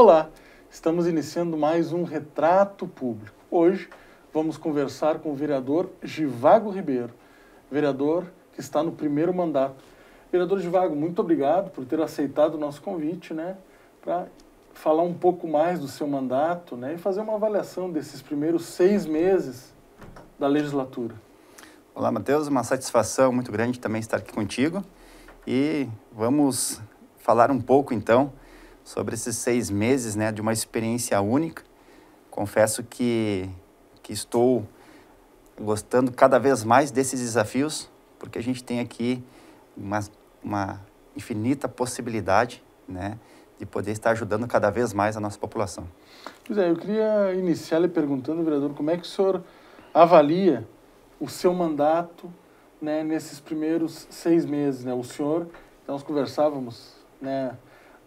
Olá, estamos iniciando mais um Retrato Público. Hoje vamos conversar com o vereador Givago Ribeiro, vereador que está no primeiro mandato. Vereador Givago, muito obrigado por ter aceitado o nosso convite, né, para falar um pouco mais do seu mandato, né, e fazer uma avaliação desses primeiros seis meses da legislatura. Olá, Matheus, uma satisfação muito grande também estar aqui contigo e vamos falar um pouco então sobre esses seis meses né, de uma experiência única. Confesso que, que estou gostando cada vez mais desses desafios, porque a gente tem aqui uma, uma infinita possibilidade né, de poder estar ajudando cada vez mais a nossa população. Pois é, eu queria iniciar lhe perguntando, vereador, como é que o senhor avalia o seu mandato né, nesses primeiros seis meses? Né? O senhor, nós conversávamos né,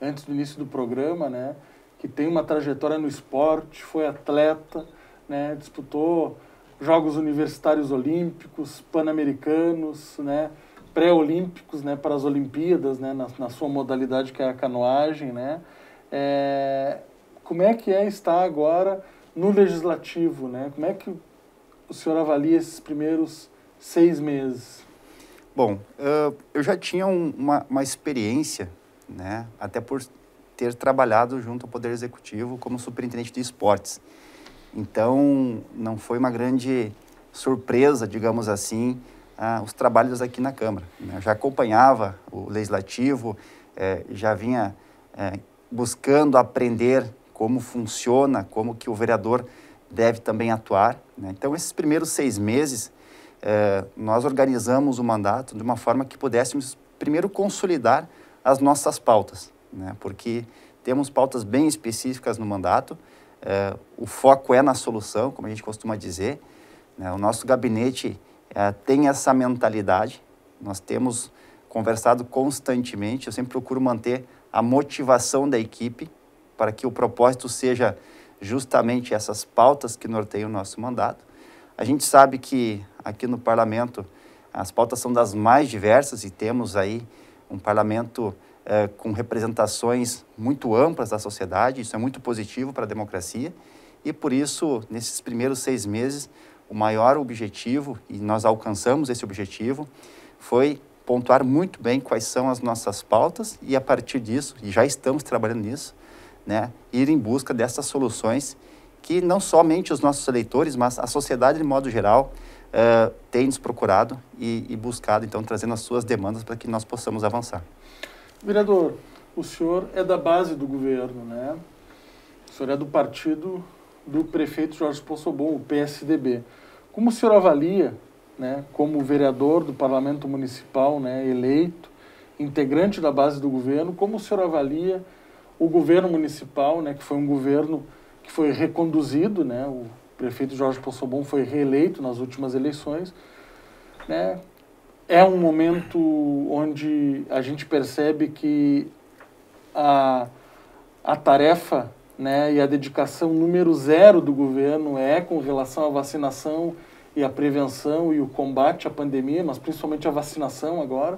antes do início do programa, né? Que tem uma trajetória no esporte, foi atleta, né? Disputou Jogos Universitários Olímpicos, Pan-Americanos, né? Pré-olímpicos, né? Para as Olimpíadas, né? Na, na, sua modalidade que é a canoagem, né? É, como é que é estar agora no legislativo, né? Como é que o senhor avalia esses primeiros seis meses? Bom, eu já tinha uma, uma experiência né? Até por ter trabalhado junto ao Poder Executivo como superintendente de esportes. Então, não foi uma grande surpresa, digamos assim, ah, os trabalhos aqui na Câmara. Né? já acompanhava o Legislativo, eh, já vinha eh, buscando aprender como funciona, como que o vereador deve também atuar. Né? Então, esses primeiros seis meses, eh, nós organizamos o mandato de uma forma que pudéssemos primeiro consolidar as nossas pautas, né? porque temos pautas bem específicas no mandato, é, o foco é na solução, como a gente costuma dizer. Né? O nosso gabinete é, tem essa mentalidade, nós temos conversado constantemente, eu sempre procuro manter a motivação da equipe para que o propósito seja justamente essas pautas que norteiam o nosso mandato. A gente sabe que aqui no parlamento as pautas são das mais diversas e temos aí um parlamento é, com representações muito amplas da sociedade, isso é muito positivo para a democracia, e por isso, nesses primeiros seis meses, o maior objetivo, e nós alcançamos esse objetivo, foi pontuar muito bem quais são as nossas pautas e, a partir disso, e já estamos trabalhando nisso, né, ir em busca dessas soluções que não somente os nossos eleitores, mas a sociedade de modo geral uh, tem nos procurado e, e buscado, então, trazendo as suas demandas para que nós possamos avançar. Vereador, o senhor é da base do governo, né? O senhor é do partido do prefeito Jorge Possobon, o PSDB. Como o senhor avalia, né, como vereador do parlamento municipal, né, eleito, integrante da base do governo, como o senhor avalia o governo municipal, né, que foi um governo que foi reconduzido, né, o prefeito Jorge Possobon foi reeleito nas últimas eleições, né? É um momento onde a gente percebe que a, a tarefa né, e a dedicação número zero do governo é com relação à vacinação e à prevenção e o combate à pandemia, mas principalmente à vacinação agora.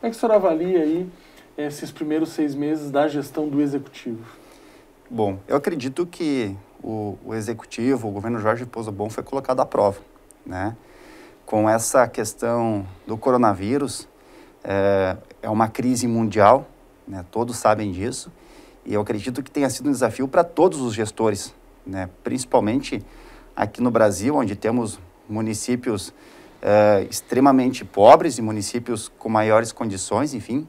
Como é que o senhor avalia aí esses primeiros seis meses da gestão do executivo? Bom, eu acredito que o, o executivo, o governo Jorge Pouso Bom foi colocado à prova, né? Com essa questão do coronavírus, é, é uma crise mundial, né? Todos sabem disso e eu acredito que tenha sido um desafio para todos os gestores, né? Principalmente aqui no Brasil, onde temos municípios é, extremamente pobres e municípios com maiores condições, enfim.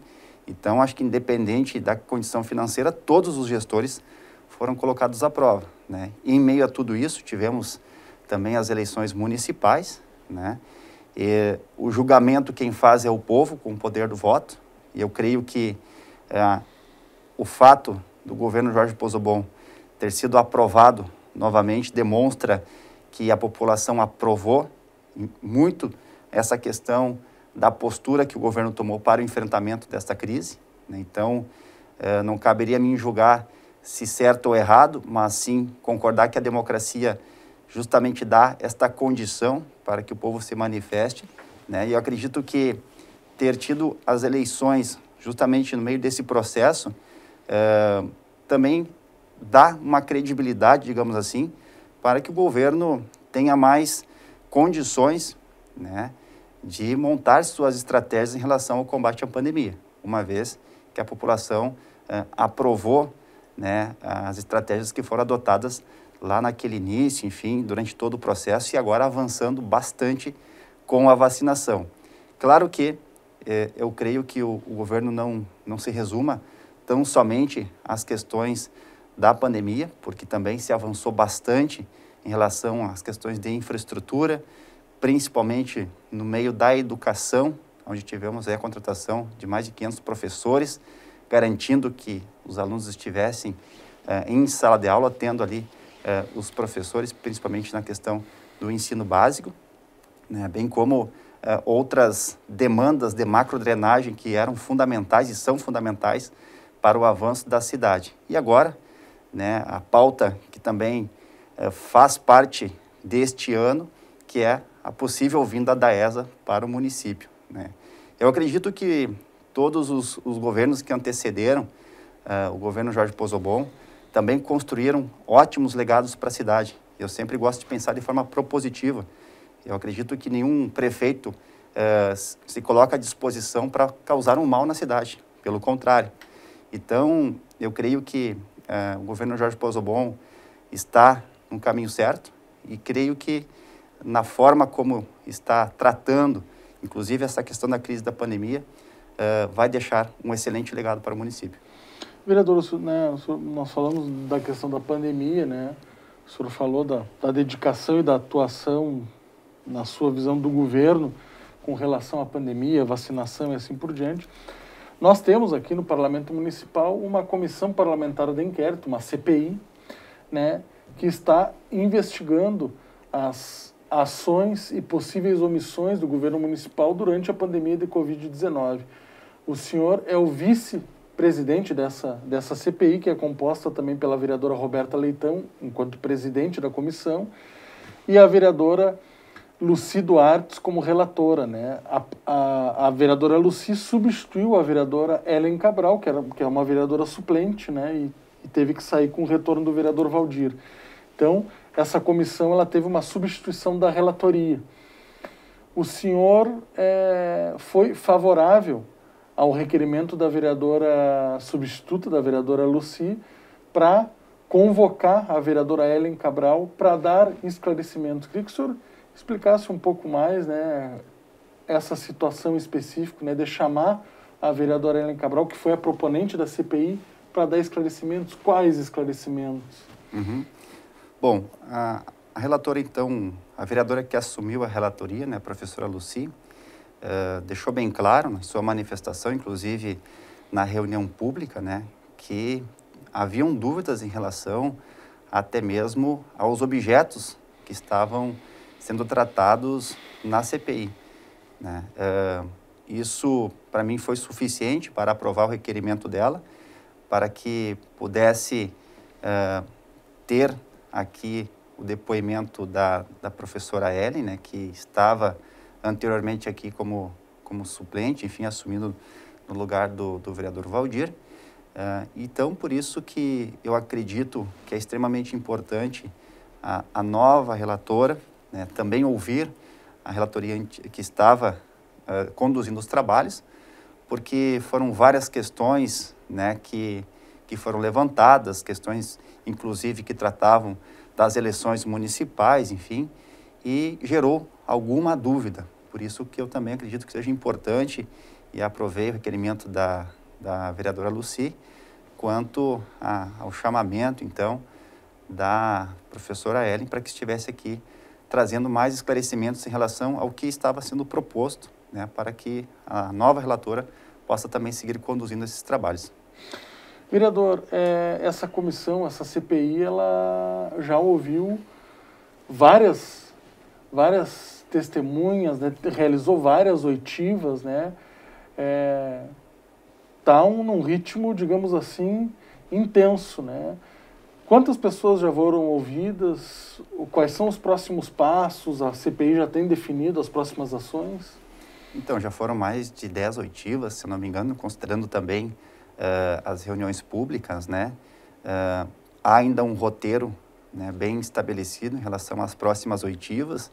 Então, acho que independente da condição financeira, todos os gestores foram colocados à prova. Né? E, em meio a tudo isso, tivemos também as eleições municipais. Né? E, o julgamento quem faz é o povo, com o poder do voto. E eu creio que é, o fato do governo Jorge Pozobon ter sido aprovado novamente demonstra que a população aprovou muito essa questão da postura que o governo tomou para o enfrentamento desta crise. Né? Então, eh, não caberia a mim julgar se certo ou errado, mas sim concordar que a democracia justamente dá esta condição para que o povo se manifeste. Né? E eu acredito que ter tido as eleições justamente no meio desse processo eh, também dá uma credibilidade, digamos assim, para que o governo tenha mais condições né, de montar suas estratégias em relação ao combate à pandemia, uma vez que a população eh, aprovou né, as estratégias que foram adotadas lá naquele início, enfim, durante todo o processo e agora avançando bastante com a vacinação. Claro que é, eu creio que o, o, governo não, não se resuma tão somente às questões da pandemia, porque também se avançou bastante em relação às questões de infraestrutura, principalmente no meio da educação, onde tivemos a contratação de mais de 500 professores, garantindo que os alunos estivessem eh, em sala de aula, tendo ali eh, os professores, principalmente na questão do ensino básico, né, bem como eh, outras demandas de macrodrenagem que eram fundamentais e são fundamentais para o avanço da cidade. E agora, né, a pauta que também faz parte deste ano, que é a possível vinda da ESA para o município. Né? Eu acredito que todos os, os governos que antecederam uh, o governo Jorge Pozobon também construíram ótimos legados para a cidade. Eu sempre gosto de pensar de forma propositiva. Eu acredito que nenhum prefeito uh, se coloca à disposição para causar um mal na cidade. Pelo contrário. Então, eu creio que uh, o governo Jorge Pozobon está no caminho certo e creio que na forma como está tratando, inclusive essa questão da crise da pandemia, eh, vai deixar um excelente legado para o município. Vereador, senhor, né, senhor, nós falamos da questão da pandemia, né? O senhor falou da, da dedicação e da atuação na sua visão do governo com relação à pandemia, vacinação e assim por diante. Nós temos aqui no Parlamento Municipal uma comissão parlamentar de inquérito, uma CPI, né, que está investigando as ações e possíveis omissões do governo municipal durante a pandemia de Covid-19. O senhor é o vice-presidente dessa, dessa CPI, que é composta também pela vereadora Roberta Leitão, enquanto presidente da comissão, e a vereadora Luci Duarte como relatora. Né? A, a, a vereadora Luci substituiu a vereadora Ellen Cabral, que, era, que é uma vereadora suplente, né? E, e teve que sair com o retorno do vereador Valdir. Então, essa comissão ela teve uma substituição da relatoria. O senhor é, foi favorável ao requerimento da vereadora substituta, da vereadora Luci, para convocar a vereadora Ellen Cabral para dar esclarecimentos. Queria que o senhor explicasse um pouco mais né, essa situação específica, né, de chamar a vereadora Ellen Cabral, que foi a proponente da CPI, para dar esclarecimentos. Quais esclarecimentos? Uhum. Bom, a, a relatora, então, a vereadora que assumiu a relatoria, né, a professora Luci, uh, deixou bem claro na sua manifestação, inclusive na reunião pública, né, que haviam dúvidas em relação até mesmo aos objetos que estavam sendo tratados na CPI. Né? Uh, isso, para mim, foi suficiente para aprovar o requerimento dela, para que pudesse uh, ter aqui o depoimento da, da professora Ellen, né, que estava anteriormente aqui como, como suplente, enfim, assumindo no lugar do, do vereador Valdir. Uh, então, por isso que eu acredito que é extremamente importante a, a nova relatora né, também ouvir a relatoria que estava uh, conduzindo os trabalhos, porque foram várias questões né, que que foram levantadas, questões, inclusive, que tratavam das eleições municipais, enfim, e gerou alguma dúvida. Por isso que eu também acredito que seja importante e aprovei o requerimento da, da vereadora Luci quanto a, ao chamamento, então, da professora Ellen para que estivesse aqui trazendo mais esclarecimentos em relação ao que estava sendo proposto, né, para que a nova relatora possa também seguir conduzindo esses trabalhos. Vereador, é, essa comissão, essa CPI, ela já ouviu várias, várias testemunhas, né? realizou várias oitivas, né? É, tá um, num ritmo, digamos assim, intenso, né? Quantas pessoas já foram ouvidas? Quais são os próximos passos? A CPI já tem definido as próximas ações? Então, já foram mais de 10 oitivas, se não me engano, considerando também uh, as reuniões públicas, né? Uh, há ainda um roteiro né, bem estabelecido em relação às próximas oitivas.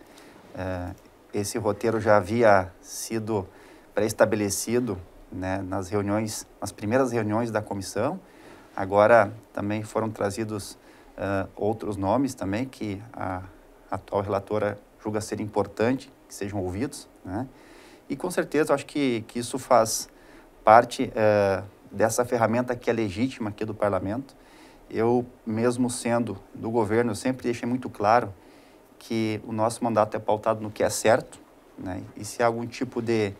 Uh, esse roteiro já havia sido pré-estabelecido né, nas reuniões, nas primeiras reuniões da comissão. Agora também foram trazidos outros nomes também que a atual relatora julga ser importante que sejam ouvidos, né? E com certeza acho que, que isso faz parte uh, dessa ferramenta que é legítima aqui do parlamento. Eu, mesmo sendo do governo, eu sempre deixei muito claro que o nosso mandato é pautado no que é certo, né? E se há algum tipo de,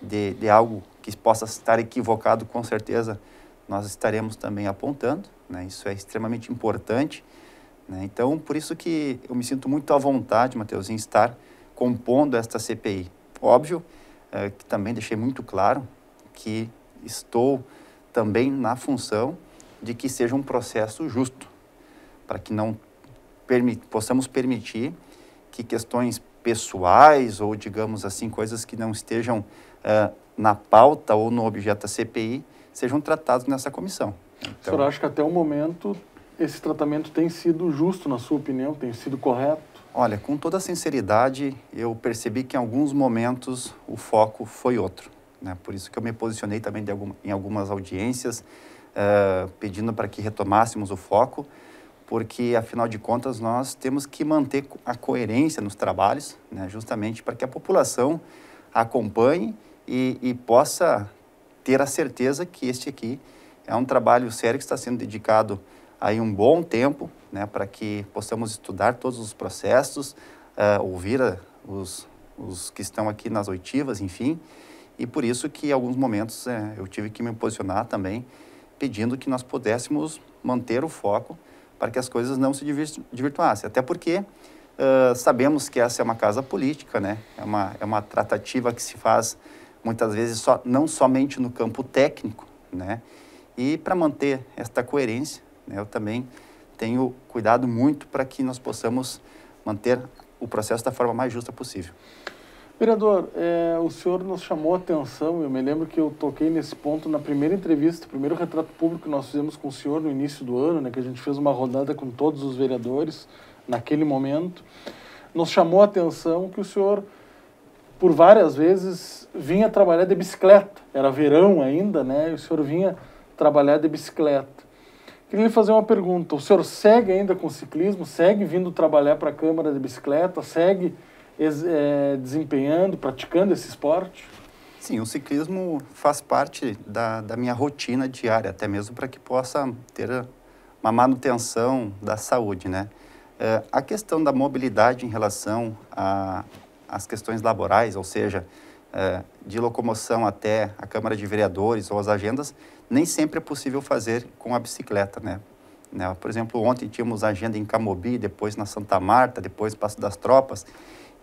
de, de algo que possa estar equivocado, com certeza nós estaremos também apontando, né? Isso é extremamente importante, né? Então, por isso que eu me sinto muito à vontade, Matheus, em estar compondo esta CPI. Óbvio é, que também deixei muito claro que estou também na função de que seja um processo justo, para que não possamos permitir que questões pessoais ou, digamos assim, coisas que não estejam uh, na pauta ou no objeto da CPI sejam tratados nessa comissão. Então, o senhor acha que até o momento esse tratamento tem sido justo, na sua opinião, tem sido correto? Olha, com toda sinceridade, eu percebi que em alguns momentos o foco foi outro. Né? Por isso que eu me posicionei também algum, em algumas audiências, uh, pedindo para que retomássemos o foco, porque, afinal de contas, nós temos que manter a coerência nos trabalhos, né? justamente para que a população acompanhe e, e possa ter a certeza que este aqui é um trabalho sério que está sendo dedicado aí um bom tempo, né, para que possamos estudar todos os processos, uh, ouvir a, os, os que estão aqui nas oitivas, enfim, e por isso que, em alguns momentos, é, eu tive que me posicionar também, pedindo que nós pudéssemos manter o foco para que as coisas não se desvirtuassem. Até porque uh, sabemos que essa é uma casa política, né? É uma, é uma tratativa que se faz, muitas vezes, só, não somente no campo técnico, né? E para manter esta coerência, né, eu também tenho cuidado muito para que nós possamos manter o processo da forma mais justa possível. Vereador, é, o senhor nos chamou a atenção, eu me lembro que eu toquei nesse ponto na primeira entrevista, primeiro retrato público que nós fizemos com o senhor no início do ano, né, que a gente fez uma rodada com todos os vereadores naquele momento. Nos chamou a atenção que o senhor, por várias vezes, vinha trabalhar de bicicleta. Era verão ainda, né? E o senhor vinha trabalhar de bicicleta. Queria lhe fazer uma pergunta. O senhor segue ainda com ciclismo? Segue vindo trabalhar para a Câmara de bicicleta? Segue é, desempenhando, praticando esse esporte? Sim, o ciclismo faz parte da, da minha rotina diária, até mesmo para que possa ter uma manutenção da saúde, né? É, a questão da mobilidade em relação às questões laborais, ou seja, é, de locomoção até a Câmara de Vereadores ou as agendas, nem sempre é possível fazer com a bicicleta, né? né? Por exemplo, ontem tínhamos agenda em Camobi, depois na Santa Marta, depois Passo das Tropas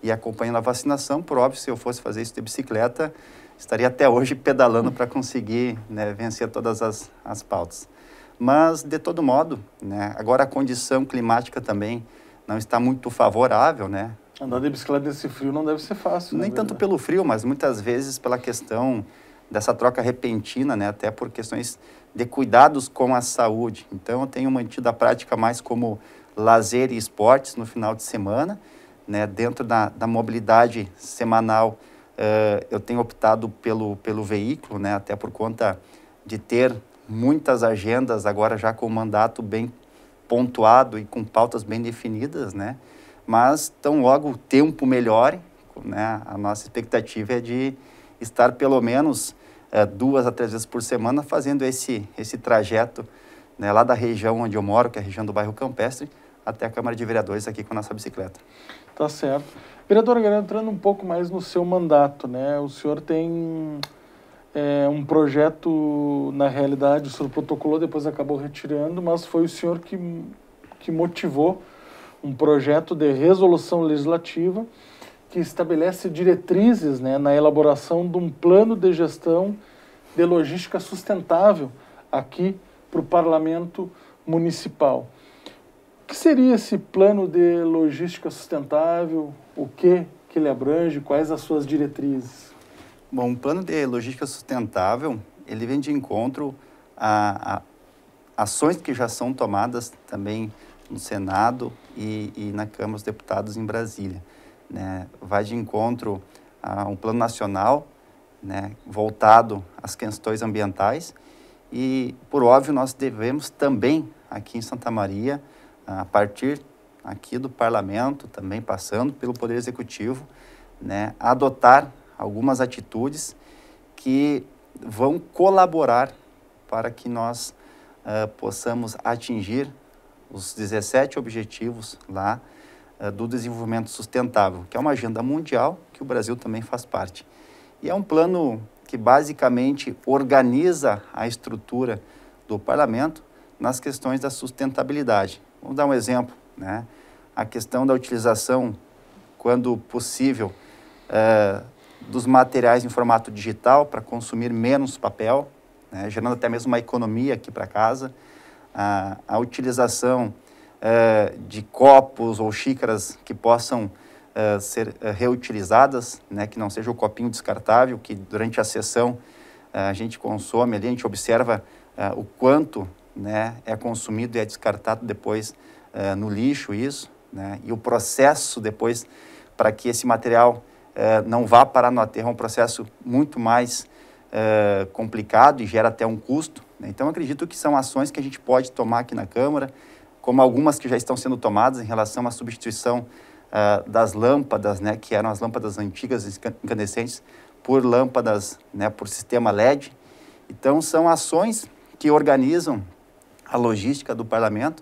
e acompanhando a vacinação, por óbvio, se eu fosse fazer isso de bicicleta, estaria até hoje pedalando para conseguir né, vencer todas as, as pautas. Mas, de todo modo, né, agora a condição climática também não está muito favorável, né? Andar de bicicleta nesse frio não deve ser fácil. Né, Nem tanto né? pelo frio, mas muitas vezes pela questão dessa troca repentina, né? Até por questões de cuidados com a saúde. Então, eu tenho mantido a prática mais como lazer e esportes no final de semana né, dentro da, da mobilidade semanal, uh, eu tenho optado pelo, pelo veículo, né, até por conta de ter muitas agendas agora já com o mandato bem pontuado e com pautas bem definidas, né? Mas tão logo o tempo melhore, né? A nossa expectativa é de estar pelo menos eh, duas a três vezes por semana fazendo esse esse trajeto né, lá da região onde eu moro, que é a região do bairro Campestre, até a Câmara de Vereadores aqui com a nossa bicicleta. Tá certo. Vereador, agora entrando um pouco mais no seu mandato, né? O senhor tem é, um projeto, na realidade, o senhor protocolou, depois acabou retirando, mas foi o senhor que, que motivou um projeto de resolução legislativa que estabelece diretrizes né, na elaboração de um plano de gestão de logística sustentável aqui para o Parlamento Municipal que seria esse plano de logística sustentável? O que, que ele abrange? Quais as suas diretrizes? Bom, o plano de logística sustentável, ele vem de encontro a, a ações que já são tomadas também no Senado e, e na Câmara dos Deputados em Brasília. Né? Vai de encontro a um plano nacional né, voltado às questões ambientais e, por óbvio, nós devemos também, aqui em Santa Maria, a partir aqui do parlamento, também passando pelo Poder Executivo, né, adotar algumas atitudes que vão colaborar para que nós uh, possamos atingir os 17 objetivos lá uh, do desenvolvimento sustentável, que é uma agenda mundial que o Brasil também faz parte. E é um plano que basicamente organiza a estrutura do parlamento nas questões da sustentabilidade. Vamos dar um exemplo, né? A questão da utilização, quando possível, eh, dos materiais em formato digital para consumir menos papel, né? gerando até mesmo uma economia aqui para casa. A, a utilização eh, de copos ou xícaras que possam eh, ser reutilizadas, né? que não seja o copinho descartável, que durante a sessão a gente consome ali, a gente observa o quanto né, é consumido e é descartado depois eh, no lixo isso, né, e o processo depois para que esse material eh, não vá parar no aterro é um processo muito mais eh, complicado e gera até um custo. Né? Então, acredito que são ações que a gente pode tomar aqui na Câmara, como algumas que já estão sendo tomadas em relação à substituição Uh, das lâmpadas, né, que eram as lâmpadas antigas incandescentes, por lâmpadas, né, por sistema LED. Então são ações que organizam a logística do parlamento,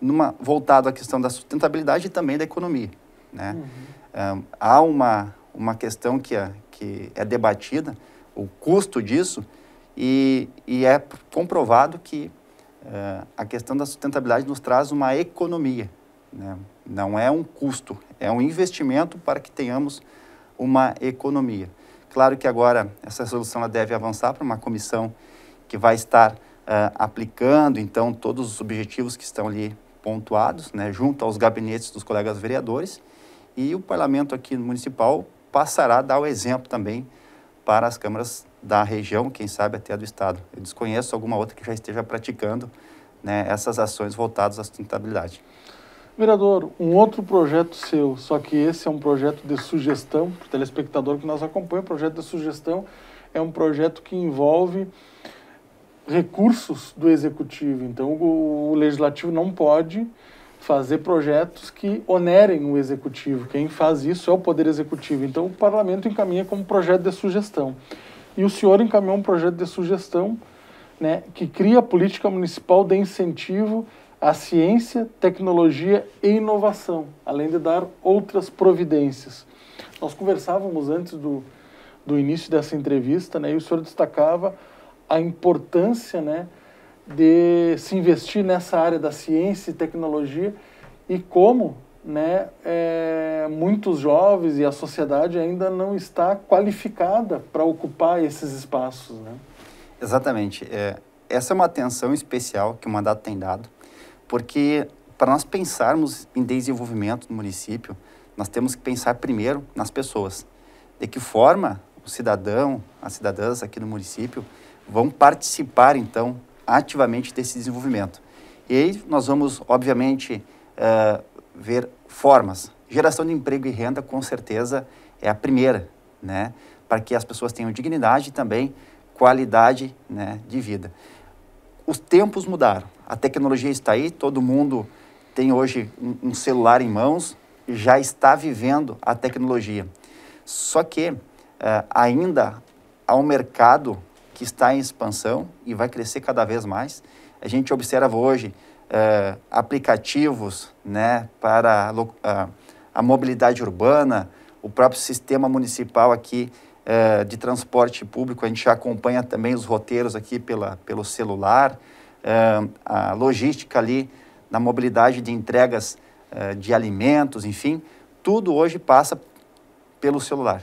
numa, voltado à questão da sustentabilidade e também da economia. Né? Uhum. Um, há uma, uma questão que é, que é debatida, o custo disso, e, e é comprovado que uh, a questão da sustentabilidade nos traz uma economia. Né? Não é um custo, é um investimento para que tenhamos uma economia. Claro que agora essa solução deve avançar para uma comissão que vai estar uh, aplicando, então, todos os objetivos que estão ali pontuados, né, junto aos gabinetes dos colegas vereadores, e o parlamento aqui municipal passará a dar o exemplo também para as câmaras da região, quem sabe até do estado. Eu desconheço alguma outra que já esteja praticando né, essas ações voltadas à sustentabilidade. Vereador, um outro projeto seu, só que esse é um projeto de sugestão, para o telespectador que nós acompanha, o projeto de sugestão é um projeto que envolve recursos do executivo. Então, o, o legislativo não pode fazer projetos que onerem o executivo. Quem faz isso é o Poder Executivo. Então, o parlamento encaminha como projeto de sugestão. E o senhor encaminhou um projeto de sugestão né, que cria a política municipal de incentivo à ciência, tecnologia e inovação, além de dar outras providências. Nós conversávamos antes do, do início dessa entrevista né, e o senhor destacava a importância né, de se investir nessa área da ciência e tecnologia e como né, é, muitos jovens e a sociedade ainda não está qualificada para ocupar esses espaços. Né? Exatamente. É, essa é uma atenção especial que o mandato tem dado, porque para nós pensarmos em desenvolvimento do município, nós temos que pensar primeiro nas pessoas. De que forma o cidadão, as cidadãs aqui no município vão participar, então, ativamente desse desenvolvimento. E aí nós vamos, obviamente, uh, ver formas. Geração de emprego e renda, com certeza, é a primeira, né? Para que as pessoas tenham dignidade e também qualidade né, de vida. Os tempos mudaram. A tecnologia está aí, todo mundo tem hoje um, um celular em mãos, já está vivendo a tecnologia. Só que uh, ainda há um mercado que está em expansão e vai crescer cada vez mais. A gente observa hoje uh, aplicativos né, para a, uh, a, mobilidade urbana, o próprio sistema municipal aqui uh, de transporte público, a gente já acompanha também os roteiros aqui pela, pelo celular, eh, a logística ali na mobilidade de entregas de alimentos, enfim, tudo hoje passa pelo celular.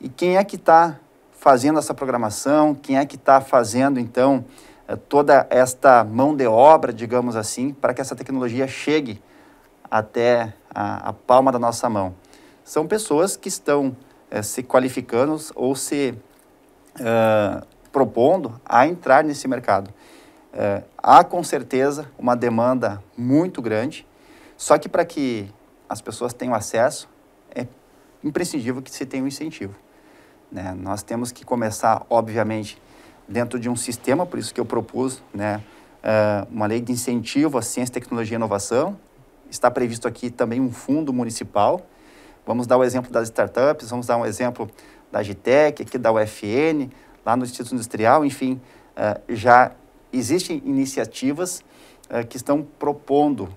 E quem é que está fazendo essa programação, quem é que está fazendo então eh, toda esta mão de obra, digamos assim, para que essa tecnologia chegue até a, a palma da nossa mão. São pessoas que estão é, se qualificando ou se uh, propondo a entrar nesse mercado. Uh, há com certeza uma demanda muito grande, só que para que as pessoas tenham acesso, é imprescindível que se tenha um incentivo. Né? Nós temos que começar, obviamente, dentro de um sistema, por isso que eu propus né, eh, uma lei de incentivo à ciência, tecnologia e inovação. Está previsto aqui também um fundo municipal. Vamos dar o exemplo das startups, vamos dar um exemplo da Agitec, aqui da UFN, lá no Instituto Industrial, enfim, eh, já existem iniciativas eh, que estão propondo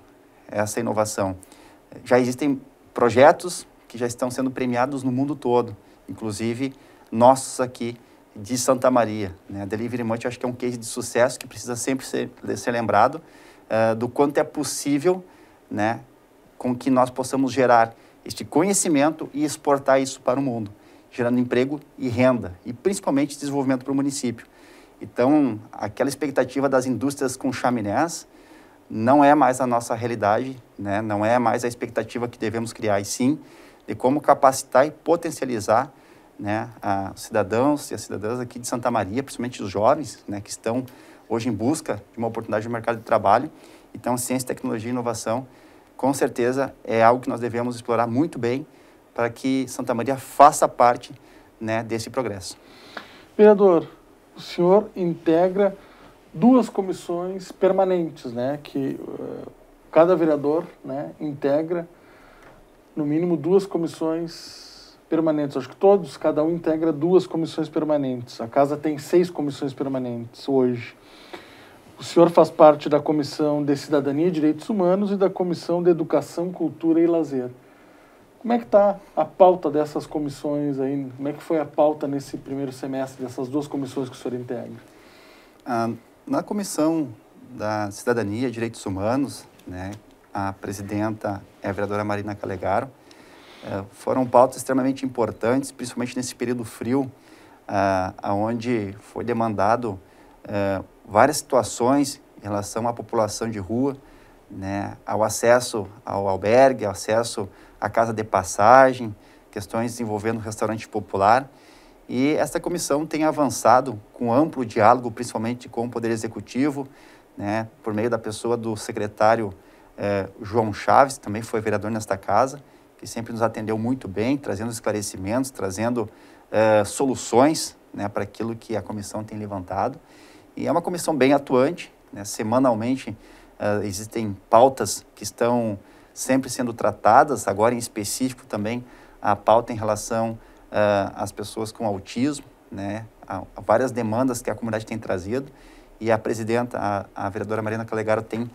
essa inovação. Já existem projetos que já estão sendo premiados no mundo todo inclusive nossos aqui de Santa Maria. Né? A Delivery Munch acho que é um case de sucesso que precisa sempre ser, ser lembrado uh, do quanto é possível né, com que nós possamos gerar este conhecimento e exportar isso para o mundo, gerando emprego e renda, e principalmente desenvolvimento para o município. Então, aquela expectativa das indústrias com chaminés não é mais a nossa realidade, né? não é mais a expectativa que devemos criar, e sim de como capacitar e potencializar né, os cidadãos e as cidadãs aqui de Santa Maria, principalmente os jovens, né, que estão hoje em busca de uma oportunidade de mercado de trabalho. Então, ciência, tecnologia e inovação, com certeza, é algo que nós devemos explorar muito bem para que Santa Maria faça parte né, desse progresso. Vereador, o senhor integra duas comissões permanentes, né, que uh, cada vereador né, integra no mínimo duas comissões permanentes. Acho que todos, cada um integra duas comissões permanentes. A casa tem seis comissões permanentes hoje. O senhor faz parte da Comissão de Cidadania e Direitos Humanos e da Comissão de Educação, Cultura e Lazer. Como é que está a pauta dessas comissões aí? Como é que foi a pauta nesse primeiro semestre dessas duas comissões que o senhor integra? Ah, na Comissão da Cidadania e Direitos Humanos, né, a presidenta é a vereadora Marina Calegaro. É, foram pautas extremamente importantes, principalmente nesse período frio, é, ah, onde foi demandado é, várias situações em relação à população de rua, né, ao acesso ao albergue, ao acesso à casa de passagem, questões envolvendo o restaurante popular. E esta comissão tem avançado com amplo diálogo, principalmente com o Poder Executivo, né, por meio da pessoa do secretário é, João Chaves, também foi vereador nesta casa, que sempre nos atendeu muito bem, trazendo esclarecimentos, trazendo é, soluções né, para aquilo que a comissão tem levantado. E é uma comissão bem atuante, né, semanalmente é, existem pautas que estão sempre sendo tratadas, agora em específico também a pauta em relação é, às pessoas com autismo, né, a, a várias demandas que a comunidade tem trazido, e a presidenta, a, a vereadora Marina Calegaro, tem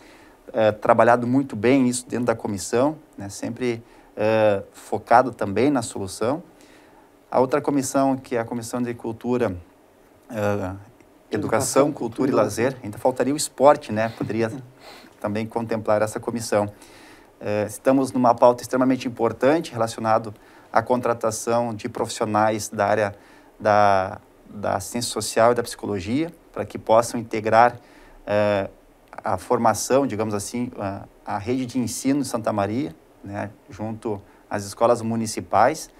eh, trabalhado muito bem isso dentro da comissão, né, sempre uh, focado também na solução. A outra comissão, que é a Comissão de Cultura, uh, Educação, Educação, Cultura e Lazer, ainda faltaria o esporte, né? Poderia também contemplar essa comissão. estamos numa pauta extremamente importante relacionado à contratação de profissionais da área da, da ciência social e da psicologia, para que possam integrar a formação, digamos assim, a, a, rede de ensino de Santa Maria, né, junto às escolas municipais.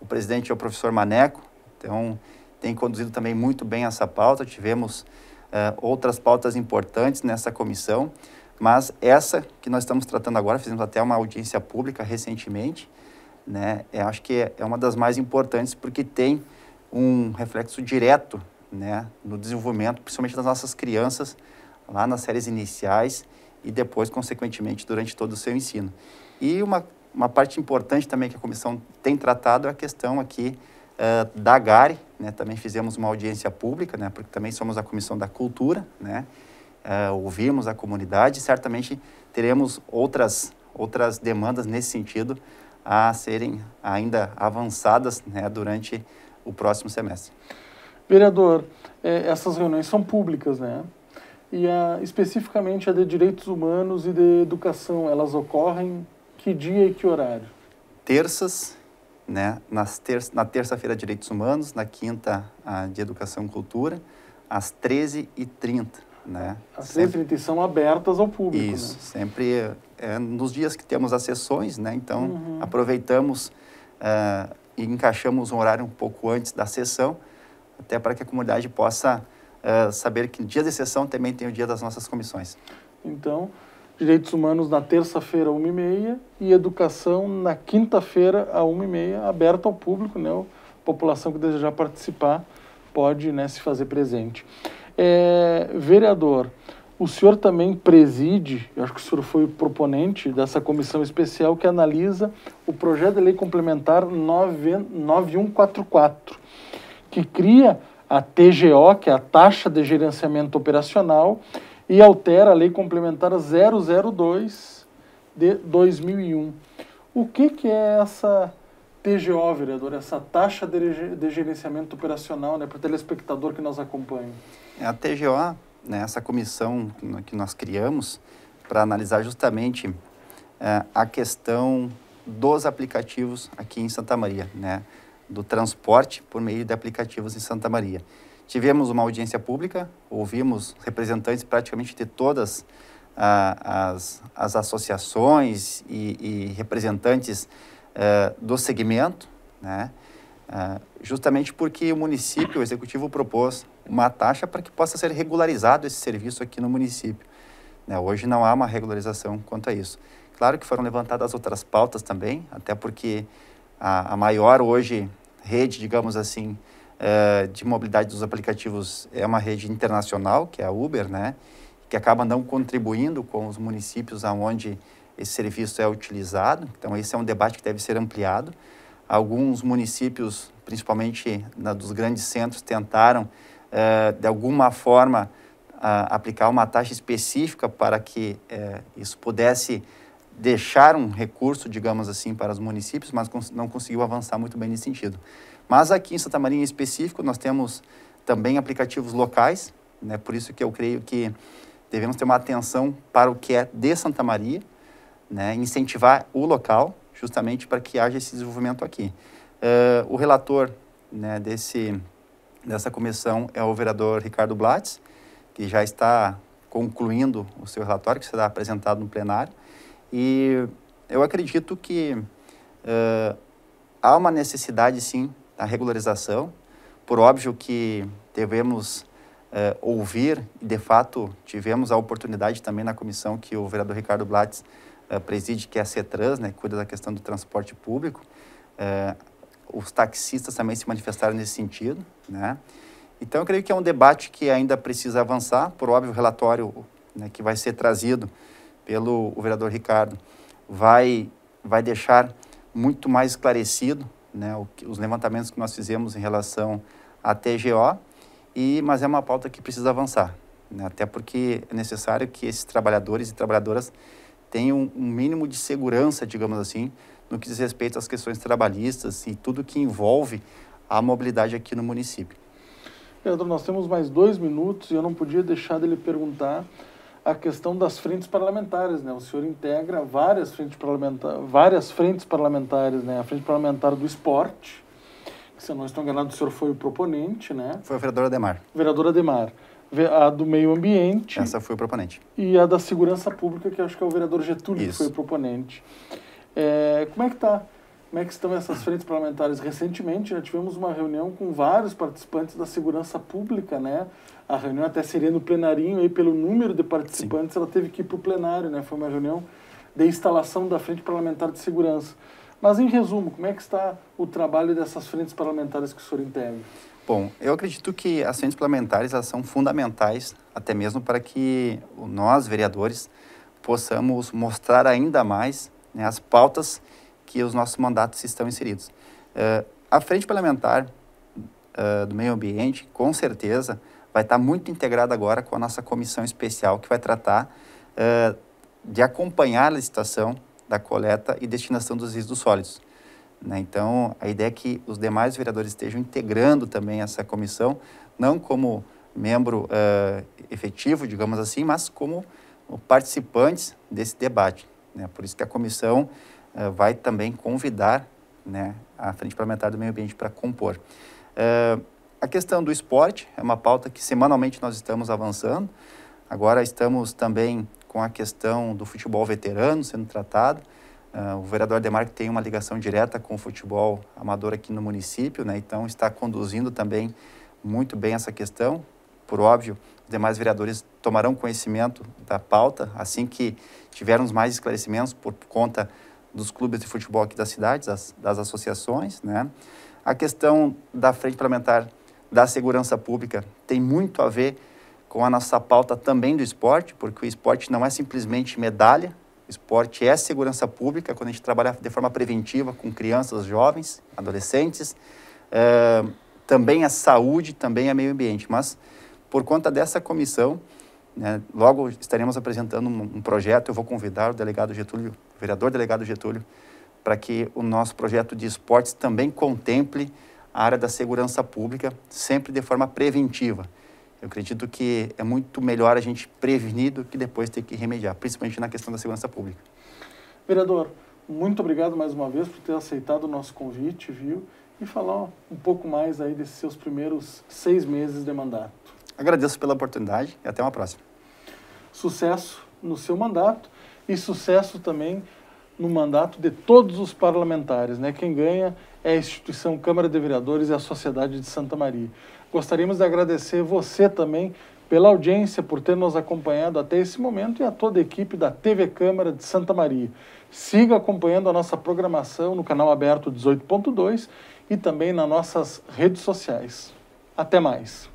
O presidente é o professor Maneco, então tem conduzido também muito bem essa pauta. Tivemos uh, outras pautas importantes nessa comissão, mas essa que nós estamos tratando agora, fizemos até uma audiência pública recentemente, né, é, acho que é, é uma das mais importantes porque tem um reflexo direto né, no desenvolvimento, principalmente das nossas crianças, lá nas séries iniciais e depois, consequentemente, durante todo o seu ensino. E uma, uma parte importante também que a comissão tem tratado é a questão aqui uh, da GARE, né? também fizemos uma audiência pública, né? porque também somos a comissão da cultura, né? Uh, ouvimos a comunidade, certamente teremos outras, outras demandas nesse sentido a serem ainda avançadas né, durante o próximo semestre. Vereador, eh, essas reuniões são públicas, né? e a, especificamente a de direitos humanos e de educação, elas ocorrem que dia e que horário? Terças, né, nas ter na terça-feira direitos humanos, na quinta a de educação e cultura, às 13h30. Né? As sempre... 13h30 são abertas ao público. Né? Isso, né? sempre é, nos dias que temos as sessões, né, então uhum. aproveitamos uh, e encaixamos um horário um pouco antes da sessão, até para que a comunidade possa eh, saber que dia de sessão também tem o dia das nossas comissões. Então, Direitos Humanos na terça-feira, 1h30, e Educação na quinta-feira, a 1h30, aberta ao público, né? A população que desejar participar pode né, se fazer presente. É, vereador, o senhor também preside, eu acho que o senhor foi o proponente dessa comissão especial que analisa o projeto de lei complementar 9, 9144, que cria a TGO, que é a Taxa de Gerenciamento Operacional, e altera a Lei Complementar 002 de 2001. O que, que é essa TGO, vereador, essa taxa de gerenciamento operacional né, para o telespectador que nos acompanha? É a TGO, né, essa comissão que nós criamos para analisar justamente é, a questão dos aplicativos aqui em Santa Maria, né? do transporte por meio de aplicativos em Santa Maria. Tivemos uma audiência pública, ouvimos representantes praticamente de todas ah, as, as associações e, e representantes ah, do segmento, né? ah, justamente porque o município, o executivo propôs uma taxa para que possa ser regularizado esse serviço aqui no município. Né? Hoje não há uma regularização quanto a isso. Claro que foram levantadas outras pautas também, até porque a, a maior hoje rede, digamos assim, eh, de mobilidade dos aplicativos é uma rede internacional, que é a Uber, né? Que acaba não contribuindo com os municípios aonde esse serviço é utilizado. Então, esse é um debate que deve ser ampliado. Alguns municípios, principalmente na, dos grandes centros, tentaram, eh, de alguma forma, ah, aplicar uma taxa específica para que eh, isso pudesse deixar um recurso, digamos assim, para os municípios, mas não conseguiu avançar muito bem nesse sentido. Mas aqui em Santa Maria em específico, nós temos também aplicativos locais, né? por isso que eu creio que devemos ter uma atenção para o que é de Santa Maria, né? incentivar o local, justamente para que haja esse desenvolvimento aqui. Uh, o relator né, desse, dessa comissão é o vereador Ricardo Blattes, que já está concluindo o seu relatório, que será apresentado no plenário. E eu acredito que uh, há uma necessidade, sim, da regularização. Por óbvio que devemos uh, ouvir, e de fato tivemos a oportunidade também na comissão que o vereador Ricardo Blattes uh, preside, que é a CETRANS, né, que cuida da questão do transporte público. Eh, os taxistas também se manifestaram nesse sentido, né? Então, eu creio que é um debate que ainda precisa avançar. Por óbvio, o relatório né, que vai ser trazido pelo o vereador Ricardo, vai, vai deixar muito mais esclarecido né, o, os levantamentos que nós fizemos em relação à TGO, e, mas é uma pauta que precisa avançar, né, até porque é necessário que esses trabalhadores e trabalhadoras tenham um mínimo de segurança, digamos assim, no que diz respeito às questões trabalhistas e tudo que envolve a mobilidade aqui no município. Pedro, nós temos mais dois minutos e eu não podia deixar dele perguntar a questão das frentes parlamentares, né? O senhor integra várias frentes parlamentares, várias frentes parlamentares, né? A frente parlamentar do esporte, que se eu não estou enganado, o senhor foi o proponente, né? Foi a vereadora Ademar. Vereadora Ademar. A do meio ambiente. Essa foi o proponente. E a da segurança pública, que acho que é o vereador Getúlio Isso. que foi o proponente. É, como é que está? Como é que estão essas frentes parlamentares? Recentemente, já tivemos uma reunião com vários participantes da segurança pública, né? a reunião até seria no plenarinho, e pelo número de participantes, Sim. ela teve que ir para o plenário, né? Foi uma reunião de instalação da Frente Parlamentar de Segurança. Mas, em resumo, como é que está o trabalho dessas frentes parlamentares que o senhor integra? Bom, eu acredito que as frentes parlamentares são fundamentais, até mesmo para que nós, vereadores, possamos mostrar ainda mais né, as pautas que os nossos mandatos estão inseridos. Uh, a frente parlamentar uh, do meio ambiente, com certeza, vai estar muito integrado agora com a nossa comissão especial que vai tratar uh, de acompanhar a licitação da coleta e destinação dos resíduos sólidos. Né? Então, a ideia é que os demais vereadores estejam integrando também essa comissão, não como membro uh, efetivo, digamos assim, mas como participantes desse debate. Né? Por isso que a comissão uh, vai também convidar né, a Frente Parlamentar do Meio Ambiente para compor. Uh, a questão do esporte é uma pauta que semanalmente nós estamos avançando. Agora estamos também com a questão do futebol veterano sendo tratado. Uh, o vereador Demarque tem uma ligação direta com o futebol amador aqui no município, né? então está conduzindo também muito bem essa questão. Por óbvio, os demais vereadores tomarão conhecimento da pauta assim que tivermos mais esclarecimentos por conta dos clubes de futebol aqui da cidade, das, das associações. Né? A questão da frente parlamentar da segurança pública tem muito a ver com a nossa pauta também do esporte, porque o esporte não é simplesmente medalha, o esporte é segurança pública, quando a gente trabalha de forma preventiva com crianças, jovens, adolescentes, uh, também a saúde, também a meio ambiente. Mas, por conta dessa comissão, né, logo estaremos apresentando um, um, projeto, eu vou convidar o delegado Getúlio, o vereador delegado Getúlio, para que o nosso projeto de esportes também contemple a área da segurança pública, sempre de forma preventiva. Eu acredito que é muito melhor a gente prevenir do que depois ter que remediar, principalmente na questão da segurança pública. Vereador, muito obrigado mais uma vez por ter aceitado o nosso convite, viu? E falar um pouco mais aí desses seus primeiros seis meses de mandato. Agradeço pela oportunidade e até uma próxima. Sucesso no seu mandato e sucesso também no mandato de todos os parlamentares. Né? Quem ganha é a instituição Câmara de Vereadores e a Sociedade de Santa Maria. Gostaríamos de agradecer você também pela audiência, por ter nos acompanhado até esse momento e a toda a equipe da TV Câmara de Santa Maria. Siga acompanhando a nossa programação no canal aberto 18.2 e também nas nossas redes sociais. Até mais!